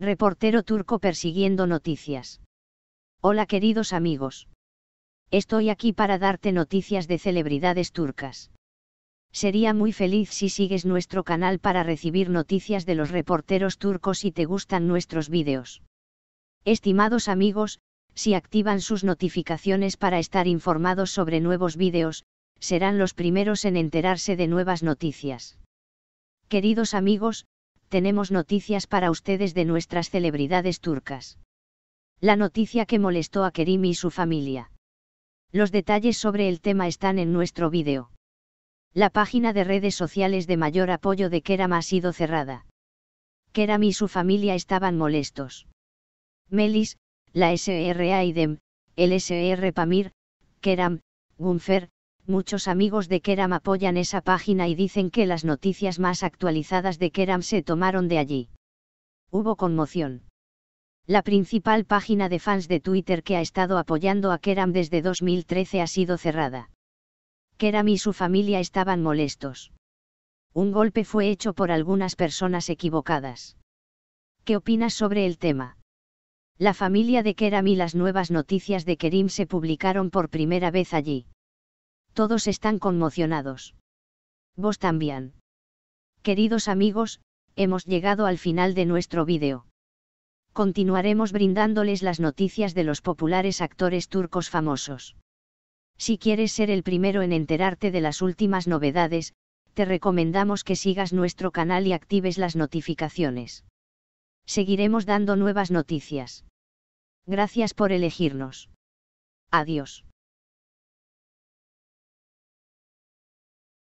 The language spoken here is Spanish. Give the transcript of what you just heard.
Reportero turco persiguiendo noticias. Hola queridos amigos. Estoy aquí para darte noticias de celebridades turcas. Sería muy feliz si sigues nuestro canal para recibir noticias de los reporteros turcos y te gustan nuestros vídeos. Estimados amigos, si activan sus notificaciones para estar informados sobre nuevos vídeos, serán los primeros en enterarse de nuevas noticias. Queridos amigos, tenemos noticias para ustedes de nuestras celebridades turcas. La noticia que molestó a Kerim y su familia. Los detalles sobre el tema están en nuestro vídeo. La página de redes sociales de mayor apoyo de Keram ha sido cerrada. Keram y su familia estaban molestos. Melis, la SR Aidem, el SR Pamir, Keram, Gunfer, muchos amigos de Keram apoyan esa página y dicen que las noticias más actualizadas de Keram se tomaron de allí. Hubo conmoción. La principal página de fans de Twitter que ha estado apoyando a Keram desde 2013 ha sido cerrada. Keram y su familia estaban molestos. Un golpe fue hecho por algunas personas equivocadas. ¿Qué opinas sobre el tema? La familia de Keram y las nuevas noticias de Kerim se publicaron por primera vez allí todos están conmocionados. Vos también. Queridos amigos, hemos llegado al final de nuestro vídeo. Continuaremos brindándoles las noticias de los populares actores turcos famosos. Si quieres ser el primero en enterarte de las últimas novedades, te recomendamos que sigas nuestro canal y actives las notificaciones. Seguiremos dando nuevas noticias. Gracias por elegirnos. Adiós.